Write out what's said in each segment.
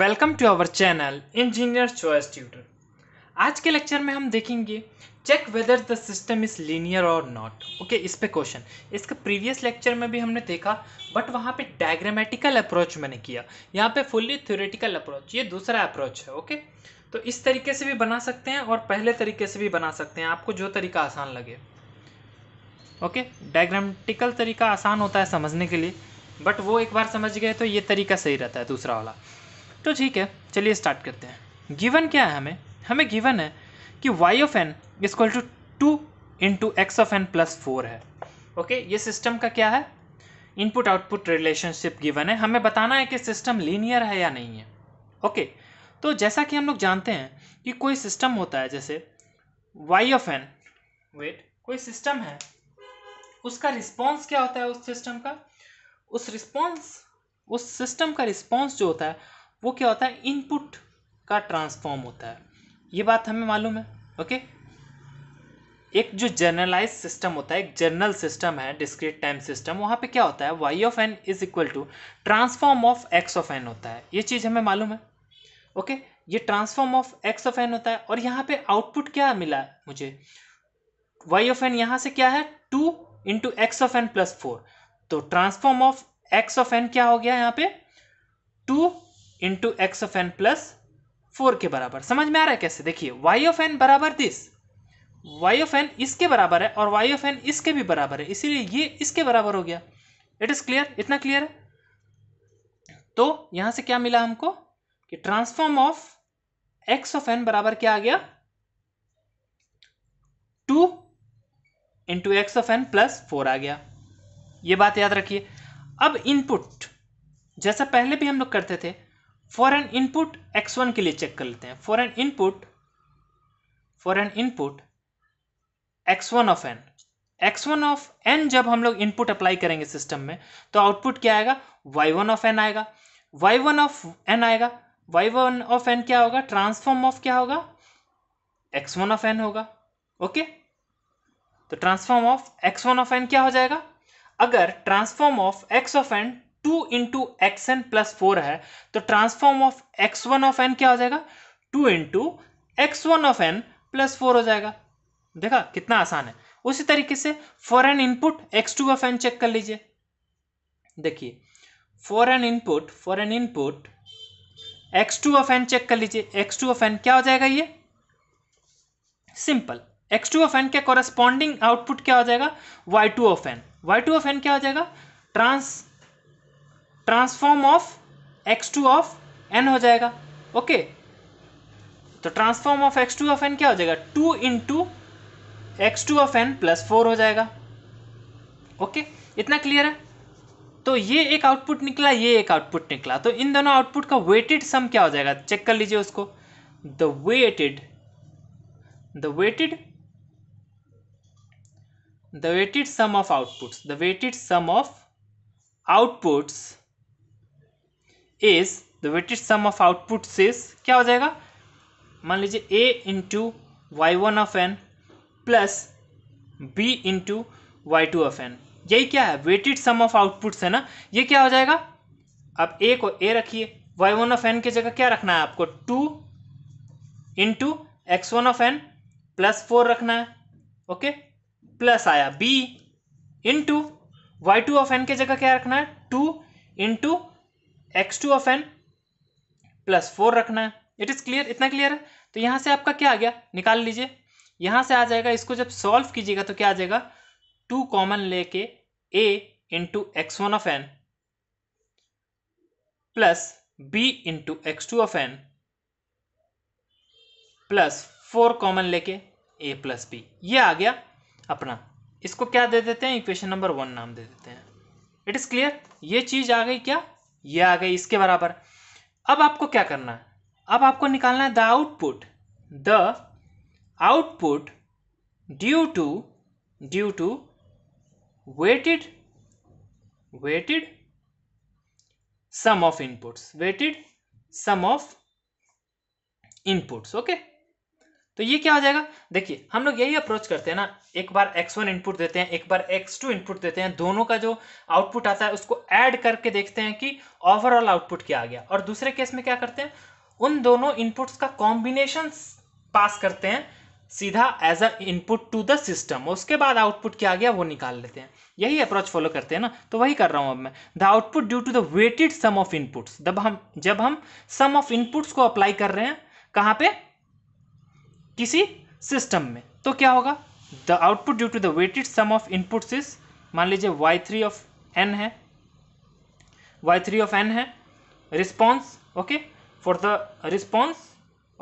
Welcome to our channel engineer choice tutor आज के lecture में हम देखेंगे check whether the system is linear और नॉट ओके इस पे क्वेश्चन इसका प्रीवियस लेक्चर में भी हमने देखा बट वहाँ पे डायग्रामेटिकल अप्रोच मैंने किया यहाँ पे फुल्ली थ्योरेटिकल अप्रोच ये दूसरा अप्रोच है ओके okay? तो इस तरीके से भी बना सकते हैं और पहले तरीके से भी बना सकते हैं आपको जो तरीका आसान लगे ओके okay? डायग्रामेटिकल तरीका आसान होता है समझने के लिए बट वो एक बार समझ गए तो ये तरीका सही रहता है दूसरा वाला तो ठीक है चलिए स्टार्ट करते हैं गिवन क्या है हमें हमें गिवन है कि Y of N equal to two into x of N plus four है ओके ये सिस्टम का क्या है इनपुट आउटपुट रिलेशनशिप गिवन है हमें बताना है कि सिस्टम लीनियर है या नहीं है ओके तो जैसा कि हम लोग जानते हैं कि कोई सिस्टम होता है जैसे वाई ऑफ एन वेट कोई सिस्टम है उसका रिस्पॉन्स क्या होता है उस सिस्टम का उस रिस्पॉन्स उस सिस्टम का रिस्पॉन्स जो होता है वो क्या होता है इनपुट का ट्रांसफॉर्म होता है ये बात हमें मालूम है ओके एक जो जर्नलाइज सिस्टम होता है एक जर्नल सिस्टम है डिस्क्रीट टाइम सिस्टम वहाँ पे क्या होता है Y of N is equal to transform of x of N होता है ये चीज़ हमें मालूम है ओके ये transform of x of N होता है और यहाँ पे आउटपुट क्या मिला मुझे वाई ऑफ एन यहाँ से क्या है two into x of N plus four तो transform of x of N क्या हो गया यहाँ पे two into x of N plus four के बराबर समझ में आ रहा है कैसे देखिए वाई ऑफ एन बराबर दिस वाई ऑफ एन इसके बराबर है और वाई ऑफ एन इसके भी बराबर है इसीलिए ये इसके बराबर हो गया इट इज़ क्लियर इतना क्लियर है तो यहां से क्या मिला हमको कि transform of x of N बराबर क्या आ गया two into x of N plus four आ गया ये बात याद रखिए अब इनपुट जैसा पहले भी हम लोग करते थे for N input X one के लिए चेक कर लेते हैं for N input for N input X one of N X one of N जब हम लोग इनपुट अप्लाई करेंगे सिस्टम में तो आउटपुट क्या आएगा वाई वन ऑफ एन आएगा वाई वन ऑफ एन आएगा वाई वन ऑफ एन क्या होगा ट्रांसफॉर्म ऑफ क्या होगा एक्स वन ऑफ एन होगा ओके तो transform of X one of N क्या हो जाएगा अगर transform of x of N two into X N plus four है तो transform of X one of N क्या हो जाएगा two into x one of N plus four हो जाएगा देखा कितना आसान है उसी तरीके से for N input X two of N check कर लीजिए देखिए for N input for N input X two of N check कर लीजिए एक्स टू ऑफ एन क्या हो जाएगा ये simple X two of N के कॉरेस्पॉन्डिंग आउटपुट क्या हो जाएगा Y two of N Y two of N क्या हो जाएगा trans transform of X two of N हो जाएगा ओके तो transform of X two of N क्या हो जाएगा two into x two of N plus four हो जाएगा ओके okay? इतना क्लियर है तो ये एक आउटपुट निकला ये एक आउटपुट निकला तो इन दोनों आउटपुट का वेटेड सम क्या हो जाएगा चेक कर लीजिए उसको the weighted the weighted the weighted sum of output the weighted sum of outputs is the weighted sum of output सेस क्या हो जाएगा मान लीजिए A into Y one of N plus B into Y two of N यही क्या है weighted sum of outputs है ना ये क्या हो जाएगा आप ए को ए रखिए वाई वन ऑफ एन की जगह क्या रखना है आपको two into x one of N plus four रखना है ओके प्लस आया b into Y two of n की जगह क्या रखना है two into x two of N plus four रखना है इट इज़ क्लियर इतना क्लियर है तो यहां से आपका क्या आ गया निकाल लीजिए यहां से आ जाएगा इसको जब सॉल्व कीजिएगा तो क्या आ जाएगा टू कॉमन लेके a into x one of N plus B into x two of N plus four common लेके ए प्लस बी ये आ गया अपना इसको क्या दे देते हैं इक्वेशन नंबर वन नाम दे देते हैं इट इज़ क्लियर ये चीज़ आ गई क्या ये आ गई इसके बराबर अब आपको क्या करना है अब आपको निकालना है the output the output due to due to weighted weighted sum of inputs weighted sum of inputs okay तो ये क्या हो जाएगा देखिए हम लोग यही अप्रोच करते हैं ना एक बार x1 इनपुट देते हैं एक बार x2 इनपुट देते हैं दोनों का जो आउटपुट आता है उसको ऐड करके देखते हैं कि ओवरऑल आउटपुट क्या आ गया और दूसरे केस में क्या करते हैं उन दोनों इनपुट्स का कॉम्बिनेशन पास करते हैं सीधा as a input to the system उसके बाद आउटपुट क्या आ गया वो निकाल लेते हैं यही अप्रोच फॉलो करते हैं ना तो वही कर रहा हूं अब मैं the output due to the weighted sum of inputs जब हम जब हम सम ऑफ इनपुट्स को अप्लाई कर रहे हैं कहाँ पे किसी सिस्टम में तो क्या होगा the output due to the weighted sum of inputs is मान लीजिए y3 थ्री ऑफ एन है y3 थ्री ऑफ एन है response okay for the response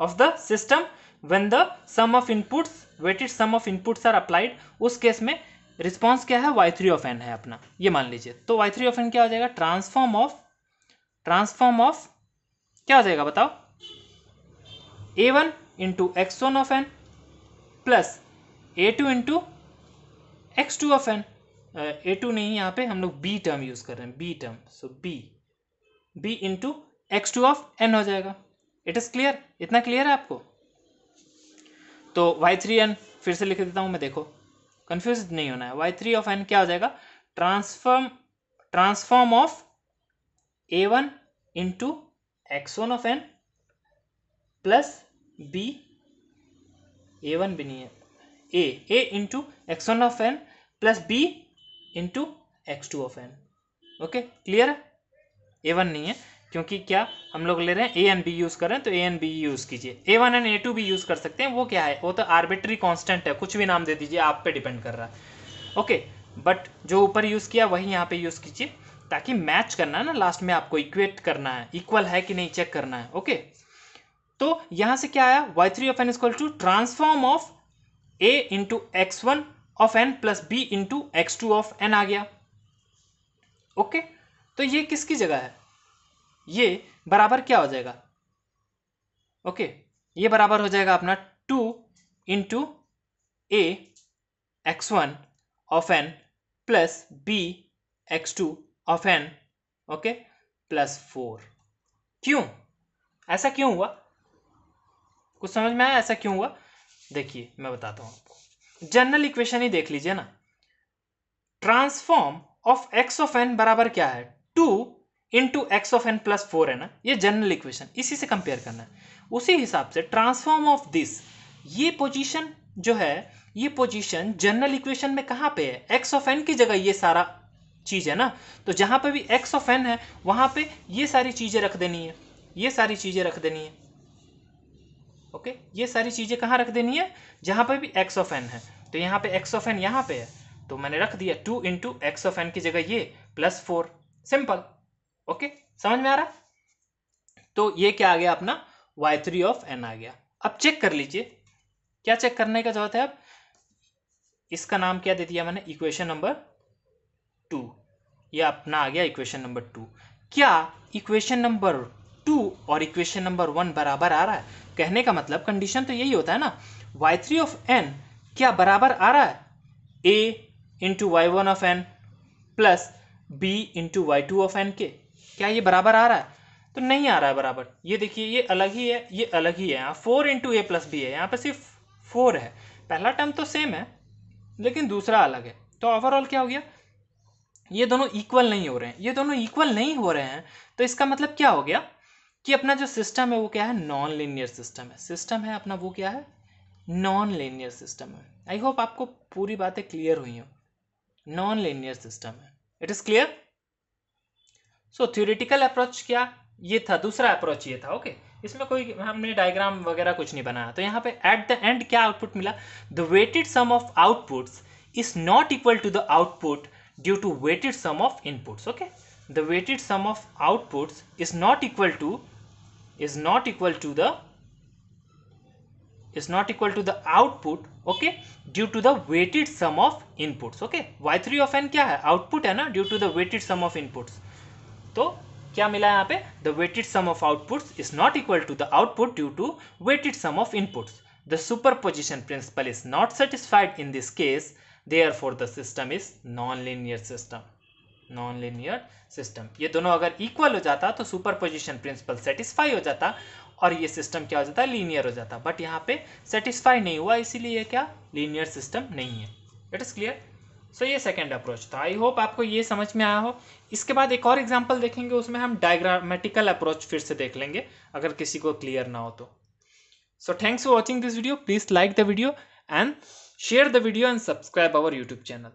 of the system when the sum of inputs weighted sum of inputs are applied उस case में response क्या है y3 three of n है अपना ये मान लीजिए तो y3 थ्री ऑफ एन क्या हो जाएगा ट्रांसफॉर्म ऑफ ट्रांसफॉर्म ऑफ क्या हो जाएगा बताओ a1 into x one of N plus a two into x two of n a two नहीं यहाँ पे हम लोग बी टर्म यूज़ कर रहे हैं b term so b b into x two of N हो जाएगा इट इज़ क्लियर इतना क्लियर है आपको तो वाई थ्री एन फिर से लिख देता हूँ मैं देखो कन्फ्यूज नहीं होना है वाई थ्री ऑफ एन क्या हो जाएगा transform transform of a one into x one of N plus b a one भी नहीं है a a into x one of N plus B into x two of n okay clear है a one नहीं है क्योंकि क्या हम लोग ले रहे हैं ए एन बी यूज़ कर रहे हैं तो ए एन बी यूज़ कीजिए a one and a two भी यूज़ कर सकते हैं वो क्या है वो तो आर्बिट्री कांस्टेंट है कुछ भी नाम दे दीजिए आप पे डिपेंड कर रहा है ओके बट जो ऊपर यूज़ किया वही यहाँ पे यूज़ कीजिए ताकि मैच करना है ना लास्ट में आपको इक्वेट करना है इक्वल है कि नहीं चेक करना है ओके तो यहां से क्या आया y three of N equal to transform of a into x one of N plus B into x two of n आ गया ओके तो ये किसकी जगह है ये बराबर क्या हो जाएगा ओके ये बराबर हो जाएगा अपना two into a x one of N plus b x two of n okay plus four क्यों ऐसा क्यों हुआ कुछ समझ में आया ऐसा क्यों हुआ देखिए मैं बताता हूँ आपको जनरल इक्वेशन ही देख लीजिए ना transform of x of N बराबर क्या है two into x of N plus four है ना ये जनरल इक्वेशन इसी से कंपेयर करना है उसी हिसाब से ट्रांसफॉर्म ऑफ दिस ये पोजीशन जो है ये पोजीशन जनरल इक्वेशन में कहाँ पे है एक्स ऑफ एन की जगह ये सारा चीज़ है ना तो जहाँ पे भी एक्स ऑफ एन है वहाँ पे ये सारी चीज़ें रख देनी है ये सारी चीज़ें रख देनी है ओके ये सारी चीज़ें कहाँ रख देनी है जहाँ पर भी एक्स ऑफ एन है तो यहाँ पे एक्स ऑफ एन यहाँ पे है तो मैंने रख दिया two into x of n की जगह ये प्लस फोर सिंपल ओके समझ में आ रहा तो ये क्या आ गया अपना वाई थ्री ऑफ एन आ गया अब चेक कर लीजिए क्या चेक करने का जरूरत है अब इसका नाम क्या दे दिया मैंने इक्वेशन नंबर टू ये अपना आ गया इक्वेशन नंबर टू क्या इक्वेशन नंबर टू और इक्वेशन नंबर वन बराबर आ रहा है कहने का मतलब कंडीशन तो यही होता है ना वाई थ्री ऑफ एन क्या बराबर आ रहा है a into Y one of N plus B into Y two of N के क्या ये बराबर आ रहा है तो नहीं आ रहा है बराबर ये देखिए ये अलग ही है ये अलग ही है यहाँ four into a plus b है यहाँ पर सिर्फ फोर है पहला टर्म तो सेम है लेकिन दूसरा अलग है तो ओवरऑल क्या हो गया ये दोनों इक्वल नहीं हो रहे हैं ये दोनों इक्वल नहीं हो रहे हैं तो इसका मतलब क्या हो गया कि अपना जो सिस्टम है वो क्या है नॉन लीनियर सिस्टम है सिस्टम है अपना वो क्या है नॉन लीनियर सिस्टम है आई होप आपको पूरी बातें क्लियर हुई हो नॉन लीनियर सिस्टम है it is clear so theoretical approach क्या ये था दूसरा अप्रोच ये था ओके okay? इसमें कोई हमने डायग्राम वगैरह कुछ नहीं बनाया तो यहाँ पे एट द एंड क्या आउटपुट मिला the weighted sum of outputs is not equal to the output due to weighted sum of inputs okay the weighted sum of outputs is not equal to is not equal to the is not equal to the output okay due to the weighted sum of inputs okay y3 of n क्या है output है ना due to the weighted sum of inputs तो क्या मिला यहाँ पे the weighted sum of outputs is not equal to the output due to weighted sum of inputs the superposition principle is not satisfied in this case therefore the system is non linear system non linear system ये दोनों अगर equal हो जाता तो super superposition principal satisfy हो जाता और ये सिस्टम क्या हो जाता लीनियर हो जाता बट यहाँ पे सेटिस्फाई नहीं हुआ इसीलिए ये क्या लीनियर सिस्टम नहीं है इट इज़ क्लियर सो ये सेकेंड अप्रोच था आई होप आपको ये समझ में आया हो इसके बाद एक और एग्जाम्पल देखेंगे उसमें हम डायग्रामेटिकल अप्रोच फिर से देख लेंगे अगर किसी को क्लियर ना हो तो so thanks for watching this video please like the video and share the video and subscribe our YouTube channel